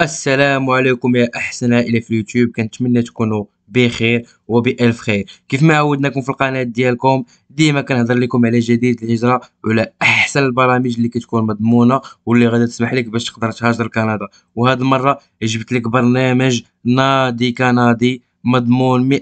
السلام عليكم يا احسن عائله في اليوتيوب كنتمنى تكونوا بخير وبالف خير كيف ما عودناكم في القناه ديالكم ديما كنهضر لكم على جديد الهجره وعلى احسن البرامج اللي كتكون مضمونه واللي غادي تسمح لك باش تقدر تهاجر كندا وهاد المره جبت لك برنامج نادي كندي مضمون 100%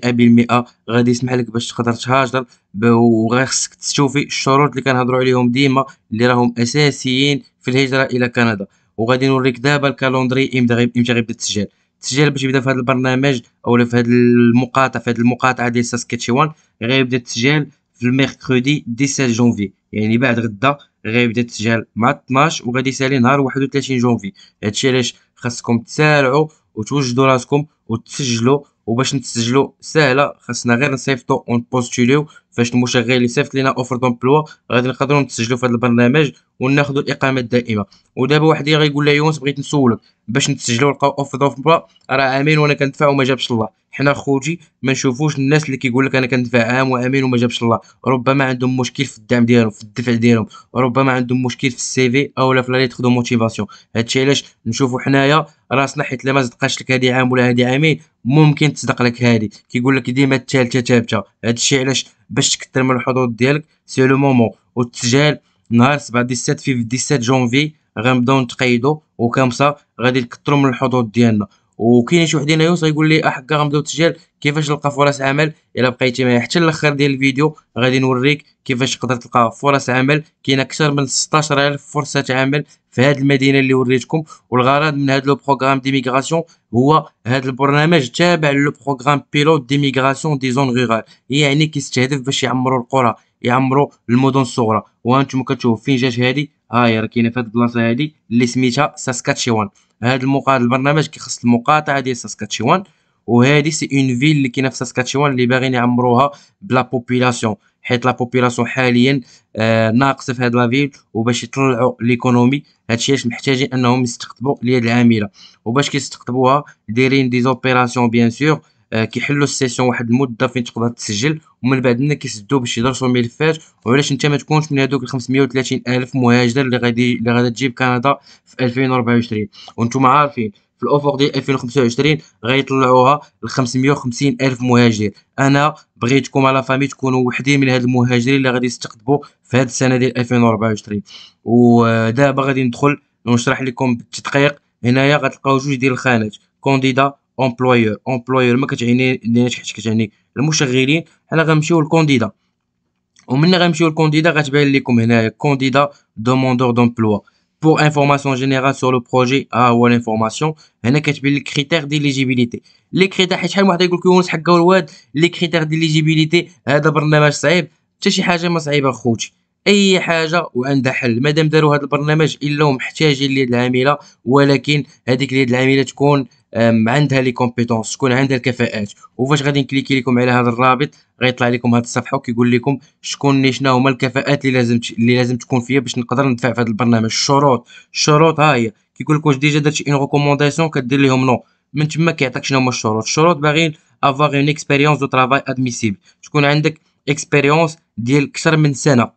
غادي يسمح لك باش تقدر تهاجر وغيخصك خصك تشوفي الشروط اللي كنهضروا عليهم ديما اللي راهم اساسيين في الهجره الى كندا وغادي نوريك دابا الكالوندري امتى امتى غيبدا التسجيل التسجيل باش يبدا في هذا البرنامج اولا في هذا المقاطع في هذه المقاطعه ديال ساسكاتشوان غيبدا التسجيل في الميركودي 17 جونفي يعني بعد غدا غيبدا التسجيل مع 12 وغادي يسالي نهار 31 جونفي هادشي علاش خاصكم تسارعوا وتوجدوا راسكم وتسجلوا وباش نتسجلوا سهله خاصنا غير نصيفطوا ونبوستوليو فاش المشغل اللي صيفط لينا اوفر دومبلوا غادي نقدروا نتسجلوا في هذا البرنامج وناخذوا الاقامه الدائمه ودابا واحد اللي غيقول لي يونس بغيت نسولك باش نتسجلوا نلقاو اوفر دومبلوا راه امين وانا كندفع وما جابش الله حنا خوتي ما نشوفوش الناس اللي كيقول لك انا كندفع عام آه، وامين وما جابش الله ربما عندهم مشكل في الدعم ديالهم في الدفع ديالهم ربما عندهم مشكل في السي في او لا في لا ليتر دو موتيفاسيون هادشي علاش نشوفوا حنايا راسنا حيت لا ما صدقاش لك هادي عام ولا هادي عامين ممكن تصدق لك هادي كيقول لك ديما الثالثه ثابته هادشي علاش باش تكثر من الحضور ديالك سي لو مومون والتسجيل نهار 7 17 في 17 جونفي غنبداو نتقيدو وكامسه غادي نكثروا من الحضور ديالنا وكاين شي وحدين ايوس يقول لي احكا غنبداو التسجيل كيفاش تلقى فرص عمل الا بقيتي معايا حتى الاخر ديال الفيديو غادي نوريك كيفاش تقدر تلقى فرص عمل كاين اكثر من 16000 فرصه عمل في هذه المدينه اللي وريتكم والغرض من هذا لو بروغرام ديميغراسيون هو هذا البرنامج تابع لو بروغرام بيلوت ديميغراسيون دي زون رورال يعني كيستهدف باش يعمروا القرى يعمروا المدن الصغرى وانتم كتشوفوا فين جات هذه ها هي راه كاينه في هذه البلاصه هذه اللي سميتها ساسكاتشيوان هذا المقاطع البرنامج كيخص المقاطعه ديال ساسكاتشيوان وهادي سي اون فيل اللي كاينه في ساسكاتشوان اللي باغيين يعمروها بلا بوبيلاسيون حيت لا بوبيلاسيون حاليا آه ناقصه في هاد لا فيل وباش يطلعوا ليكونومي هادشي علاش محتاجين انهم يستقطبوا اليد العامله وباش كيستقطبوها دايرين دي زوبيراسيون بيان سور كيحلوا السيسيون واحد المده فين تقدر تسجل ومن بعد منا كيسدوا باش يدرسوا الملفات وعلاش انت ما تكونش من هذوك 530 الف مهاجر اللي غادي اللي غادي تجيب كندا في 2024 وانتم عارفين في الافق ديال 2025 غيطلعوها ل 550 الف مهاجر انا بغيتكم على فامي تكونوا وحدين من هاد المهاجرين اللي غادي يستقطبوا في هاد السنه ديال 2024 ودابا غادي ندخل ونشرح لكم بالتدقيق هنايا غتلقاو جوج ديال الخانات كونديدا امبلويور امبلويور ما كتعنيناش حيت كتعني المشغلين حنا غنمشيو للكونديدا ومن غنمشيو للكونديدا غتبان لكم هنايا كونديدا دوموندور دومبلوا pour information générale sur le projet ها ou l'information هنا كتبين لك كريتير ديليجيبيليتي لي كريتير حيت شحال من واحد يقول لك يونس حقا الواد لي كريتير ديليجيبيليتي هذا برنامج صعيب حتى شي حاجه ما صعيبه خوتي اي حاجه وعندها حل مادام داروا هذا البرنامج الا محتاجين ليد العامله ولكن هذيك اليد العامله تكون عندها لي كومبيتونس شكون عندها الكفاءات وفاش غادي نكليكي لكم على هذا الرابط غيطلع لكم هذه الصفحه وكيقول لكم شكون شنو هما الكفاءات اللي لازم اللي لازم تكون فيا باش نقدر ندفع في هذا البرنامج الشروط الشروط ها هي كيقول لك واش ديجا درتي اون ريكومونداسيون كدير لهم نو من تما كيعطيك شنو هما الشروط الشروط باغيين افواغ اون اكسبيريونس دو ترافاي ادميسيبل تكون عندك اكسبيريونس ديال اكثر من سنه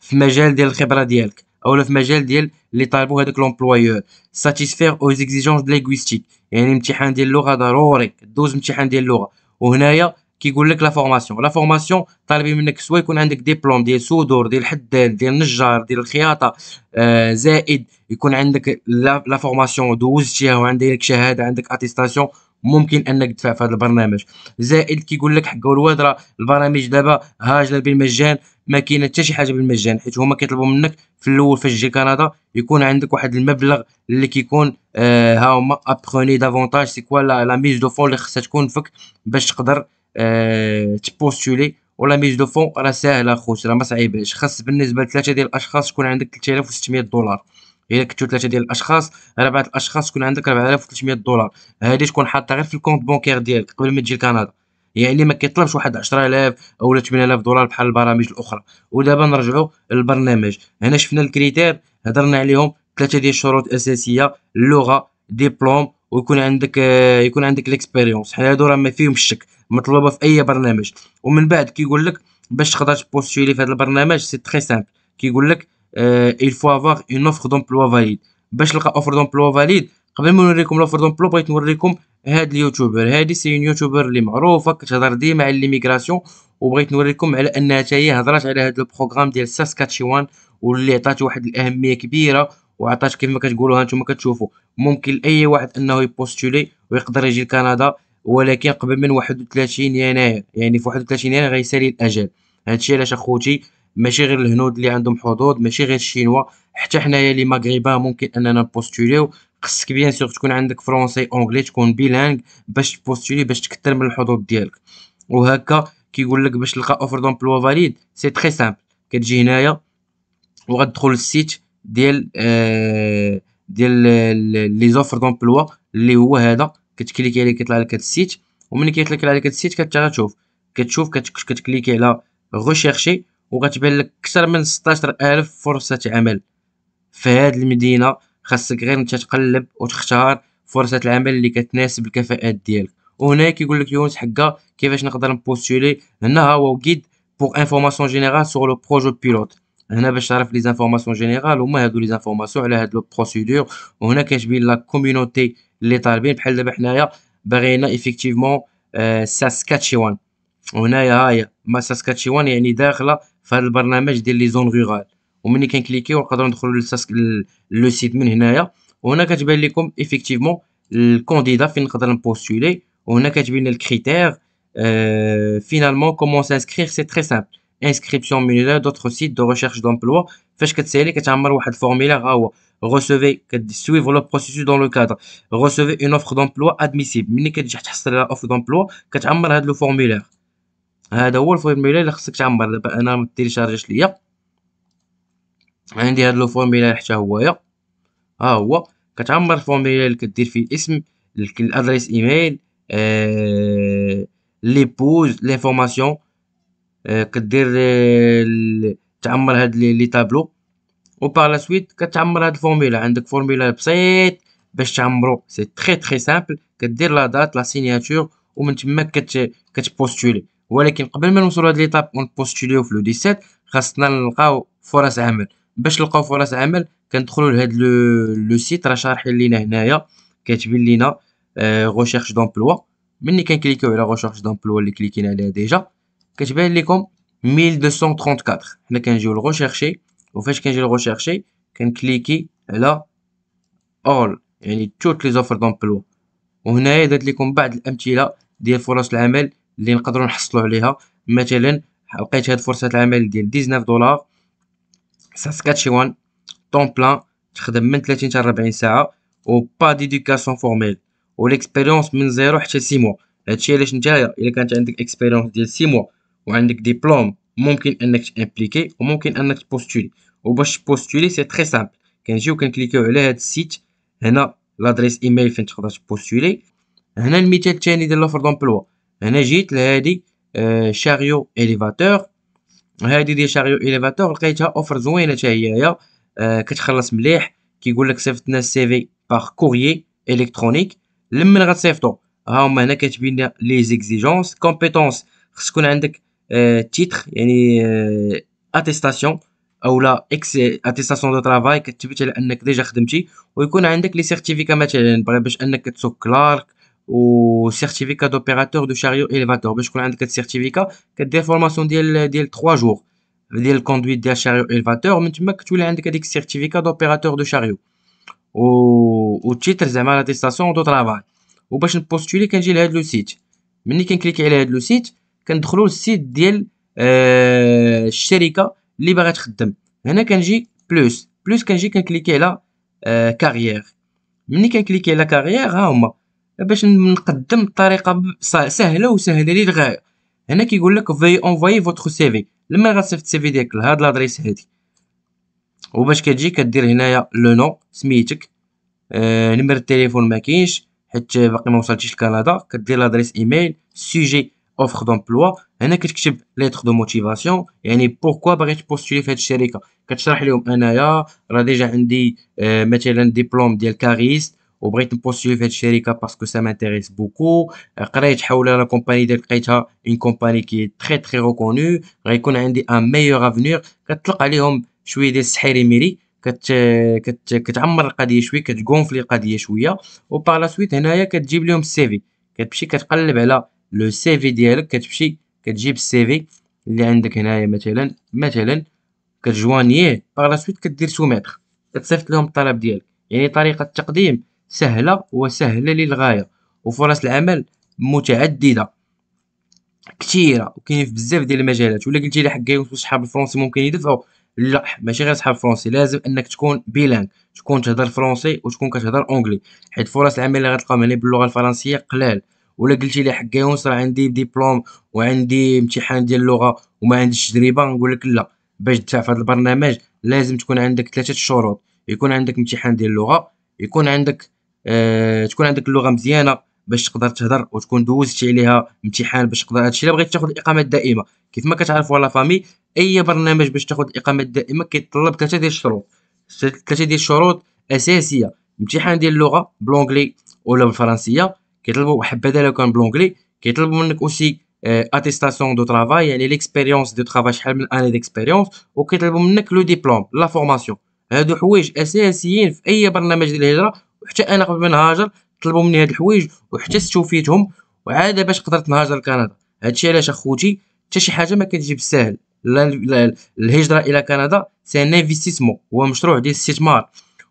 في مجال ديال الخبره ديالك او في مجال ديال اللي طالبوا هذاك لومبلويور ساتيسفير او زيكزيجونس لينغويستيك يعني امتحان ديال اللغه ضروري دوز امتحان ديال اللغه وهنايا كيقول لك لا فورماسيون لا فورماسيون طالبين منك سوا يكون عندك ديبلوم ديال سودور ديال الحداد ديال نجار ديال الخياطه آه زائد يكون عندك لا فورماسيون دوزتيها وعندك شهاده عندك اتيستاسيون ممكن انك تدفع في هذا البرنامج زائد كيقول لك حق والواد راه البرامج دابا هاجله بالمجان ما كاين حتى شي حاجه بالمجان حيت هما كيطلبوا منك في الاول فاش تجي كندا يكون عندك واحد المبلغ اللي كيكون آه ها هما ابروني دافونتاج سي كوا لا ميز دو فون اللي خصها تكون فيك باش تقدر آه تبوستولي ولا ميز دو فون راه ساهله خوت راه ما صعيباش خاص بالنسبه لثلاثه ديال الاشخاص تكون عندك 3600 دولار الا كنتو ثلاثه ديال الاشخاص اربعه الاشخاص تكون عندك 4300 دولار هذه تكون حاطه غير في الكونت بونكير ديالك قبل ما تجي لكندا يعني ما كيطلبش واحد 10000 او 8000 دولار بحال البرامج الاخرى ودابا نرجعوا للبرنامج هنا شفنا الكريتير هضرنا عليهم ثلاثه ديال الشروط الاساسيه اللغه ديبلوم ويكون عندك آه، يكون عندك ليكسبيريونس حنا هادو راه ما فيهم الشك مطلوبه في اي برنامج ومن بعد كيقول لك باش تقدر تبوستولي في هذا البرنامج سي تري سامبل كيقول لك آه، il faut avoir une offre d'emploi valide باش تلقى اوفر دومبلوا فاليد قبل ما نوريكم دومبلو بغيت نوريكم هاد اليوتيوبر هادي سي يوتيوبر اللي معروفه كتهضر ديما على ليميغراسيون وبغيت نوريكم على انها حتى هي هضرات على هاد البروغرام ديال ساسكاتشيوان واللي عطات واحد الاهميه كبيره وعطات كيف ما كتقولوها هانتوما كتشوفوا ممكن لاي واحد انه يبوستولي ويقدر يجي لكندا ولكن قبل من 31 يناير يعني في 31 يناير غيسالي الاجل هادشي علاش اخوتي ماشي غير الهنود اللي عندهم حظوظ ماشي غير الشينوا حتى حنايا لي مغربا ممكن اننا نبوستوليو خصك بيان سور تكون عندك فرونسي اونغلي تكون بيلانغ باش تبوستولي باش تكثر من الحظوظ ديالك وهكا كيقول لك باش تلقى اوفر دومبلوا فاليد سي تري سامبل كتجي هنايا وغتدخل للسيت ديال آه، ديال لي زوفر دومبلوا اللي هو هذا كتكليكي عليه كيطلع لك هذا السيت ومن كيطلع لك هذا السيت كتشوف كتشوف كتكليكي على غوشيغشي وغتبان لك اكثر من 16000 فرصه عمل في هذه المدينه خاصك غير نتا تقلب وتختار فرصة العمل اللي كتناسب الكفاءات ديالك وهنا كيقول لك يونس حقا كيفاش نقدر نبوستولي هنا ها هو كيد بوغ انفورماسيون جينيرال سور لو بروجو بيلوت هنا باش تعرف لي زانفورماسيون جينيرال هما هادو لي زانفورماسيون على هاد لو بروسيدور وهنا كتبين لا كوميونيتي اللي طالبين بحال دابا حنايا باغينا ايفيكتيفمون ساسكاتشيوان وهنايا ها هي ما ساسكاتشيوان يعني داخله في هذا البرنامج ديال لي زون رورال ومني كنكليكيو نقدروا ندخلوا لو سيت من هنايا وهنا كتبان لكم ايفيكتيفمون الكونديدا فين نقدر نبوستولي وهنا كتبين الكريتير فينالمون كومون سانسكريغ سي تري سامبل انسكريبسيون minula دوطخ سيت دو recherche دومبلوا فاش كتسالي كتعمر واحد الفورميلير ها هو recevez suivre لو بروسيسو دون لو كادر recevez اون offre دومبلوا ادميسيبل ملي كتجي تحصل على offre دومبلوا كتعمر هاد لو الفورميلير هذا هو الفورميلير اللي خصك تعمر دابا انا ما تيليشارجيش ليا عندي هاد لو فورميلا حتى هويا ها هو كتعمر الفورميلير اللي كدير فيه الاسم الادريس ايميل آه لي بوز لي فورماسيون آه، كدير آه، تعمر هاد لي تابلو بار لا سويت كتعمر هاد الفورميلا عندك فورميلا بسيط باش تعمرو سي تري تري سامبل كدير لا دات لا سيناتور ومن تما كت كتبوستولي ولكن قبل ما نوصلو هاد ليطاب ونبوستوليو في لو 17 خاصنا نلقاو فرص عمل باش نلقاو فرص عمل كندخلوا لهاد لو سيت راه شارحين لينا هنايا كاتبين لينا غوشيرش دومبلوا ملي كنكليكيو على غوشيرش دومبلوا اللي كليكينا عليها ديجا كتبان لكم 1234 حنا كنجيو لغوشيرشي وفاش كنجي لغوشيرشي كنكليكي على اول يعني توت لي زوفر دومبلوا وهنايا دات لكم بعض الامثله ديال فرص العمل اللي نقدروا نحصلوا عليها مثلا لقيت هاد فرصه العمل ديال 19 دولار ساسكاتشوان طون بلان تخدم من 30 حتى 40 ساعه و با ديديكاسيون فورميل و ليكسبيريونس من زيرو حتى 6 موا هادشي علاش نتايا الا كانت عندك اكسبيريونس ديال 6 موا وعندك ديبلوم ممكن انك تامبليكي وممكن انك تبوستولي وباش تبوستولي سي تري سامبل كنجيو كنكليكيو على هاد السيت هنا لادريس ايميل فين تقدر تبوستولي هنا المثال الثاني ديال لوفر دومبلوا هنا جيت لهادي شاريو آه، اليفاتور هادي ديال شاريو اليفاتور لقيتها اوفر زوينه حتى هي آه كتخلص مليح كيقول لك صيفط لنا السي في باغ كوريي الكترونيك لمن غتصيفطو ها هما هنا كاتبين لنا لي زيكزيجونس كومبيتونس خص تكون عندك آه تيتر يعني آه اتيستاسيون لا اكس اتيستاسيون دو ترافاي كتثبت على انك ديجا خدمتي ويكون عندك لي سيرتيفيكا مثلا باش انك تسوق كلارك certificat d'opérateur du chariot élévateur. Je crois que le certificat est de formation de 3 jours de conduite du chariot élévateur. Mais tu me dis que tu as un certificat d'opérateur du chariot. Au titre de l'attestation de travail. Ou bien je postuler, quand j'ai le site. Mais quand je cliquer sur le site, quand je clique sur le site de la chariot élévateur. Là, quand j'ai plus. Plus quand j'ai cliqué sur la carrière. Mais quand je cliquer sur la carrière, on hein, m'a. باش نقدم بطريقه سهله وسهله للغايه هنا كيقول لك في اونفاي فوتر سي في لما غتصيفط السي في ديالك لهاد لادريس هادي وباش كتجي كدير هنايا لو نو سميتك آه نمر التليفون ما كاينش حيت باقي ما وصلتيش لكندا كدير لادريس ايميل سوجي اوفر دومبلوا هنا كتكتب ليتر دو موتيفاسيون يعني بوركوا باغي تبوستولي في هاد الشركه كتشرح لهم انايا راه ديجا عندي آه مثلا ديبلوم ديال كاريست وبغيت نبوستولي في هاد الشركه باسكو سا مانتيريس بوكو قريت حول لا كومباني ديال لقيتها اون كومباني كي تري تري ريكونو غيكون عندي ان ميور افنيغ كتطلق عليهم شويه ديال السحيري ميري كت كت كتعمر القضيه شويه كتكونفلي القضيه شويه وبار لا سويت هنايا كتجيب لهم السي في كتمشي كتقلب على لو سي في ديالك كتمشي كتجيب السي في اللي عندك هنايا مثلا مثلا كتجوانيه باغ لا سويت كدير سوميتر كتصيفط لهم الطلب ديالك يعني طريقه التقديم سهلة وسهلة للغاية وفرص العمل متعددة كثيرة وكاين في بزاف ديال المجالات ولا قلتي حق يوسف صحاب الفرنسي ممكن يدفعوا لا ماشي غير صحاب الفرنسي لازم انك تكون بيلانك تكون تهضر فرونسي وتكون كتهضر اونغلي حيت فرص العمل اللي غتلقاهم يعني باللغه الفرنسيه قلال ولا قلتي لي حق يونس راه عندي ديبلوم وعندي امتحان ديال اللغه وما عنديش تجربه نقول لك لا باش تدفع في هذا البرنامج لازم تكون عندك ثلاثه شروط يكون عندك امتحان ديال اللغه يكون عندك أه تكون عندك اللغه مزيانه باش تقدر تهضر وتكون دوزتي عليها امتحان باش تقدر هادشي الا بغيت تاخذ الاقامه الدائمه كيف ما كتعرفوا لا فامي اي برنامج باش تاخذ الاقامه الدائمه كيتطلب ثلاثه ديال الشروط ثلاثه ديال الشروط اساسيه امتحان ديال اللغه بلونغلي ولا بالفرنسيه كيطلبوا حبذا لو كان بلونغلي كيطلبوا منك اوسي اتيستاسيون دو ترافاي يعني ليكسبيريونس دو ترافاي شحال من اني ديكسبيريونس وكيطلبوا منك لو ديبلوم لا فورماسيون هادو حوايج اساسيين في اي برنامج ديال الهجره وحتى انا قبل ما نهاجر طلبوا مني هاد الحوايج وحتى استوفيتهم وعاده باش قدرت نهاجر لكندا هادشي علاش اخوتي حتى شي حاجه ما كتجي بالساهل الهجره الى كندا سي ان انفستيسمون هو مشروع ديال الاستثمار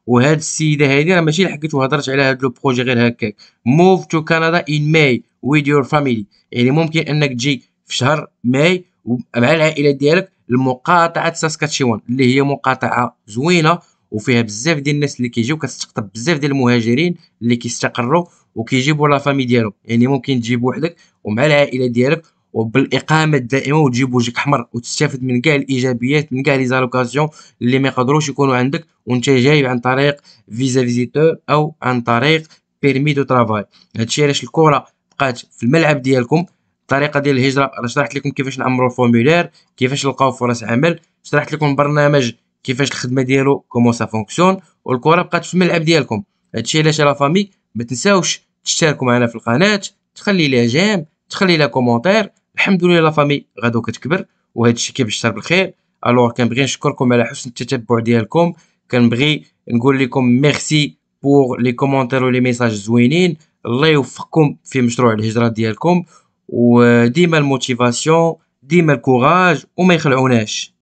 وهاد السيده هادي راه ماشي لحقت وهضرت على هاد لو بروجي غير هكاك موف تو كندا ان ماي ويذ يور فاميلي يعني ممكن انك تجي في شهر ماي مع العائله ديالك لمقاطعه ساسكاتشوان اللي هي مقاطعه زوينه وفيها بزاف ديال الناس اللي كيجيو كتستقطب بزاف ديال المهاجرين اللي كيستقروا وكيجيبوا لا فامي ديالهم يعني ممكن تجيب وحدك ومع العائله ديالك وبالاقامه الدائمه وتجيب وجهك احمر وتستافد من كاع الايجابيات من كاع لي زالوكاسيون اللي ما يقدروش يكونوا عندك وانت جاي عن طريق فيزا فيزيتور او عن طريق بيرمي دو ترافاي هادشي علاش الكره بقات في الملعب ديالكم الطريقه ديال الهجره راه شرحت لكم كيفاش نعمروا الفورمولير كيفاش نلقاو فرص عمل شرحت لكم برنامج كيفاش الخدمه ديالو كومون سا فونكسيون والكره بقات في الملعب ديالكم هادشي علاش لا فامي ما تنساوش تشتركوا معنا في القناه تخلي لها جيم تخلي لها كومونتير الحمد لله لا فامي غادو كتكبر وهادشي كيبشر بالخير الوغ كنبغي نشكركم على حسن التتبع ديالكم كنبغي نقول لكم ميرسي بور لي كومونتير ولي ميساج زوينين الله يوفقكم في مشروع الهجره ديالكم وديما الموتيفاسيون ديما الكوراج وما يخلعوناش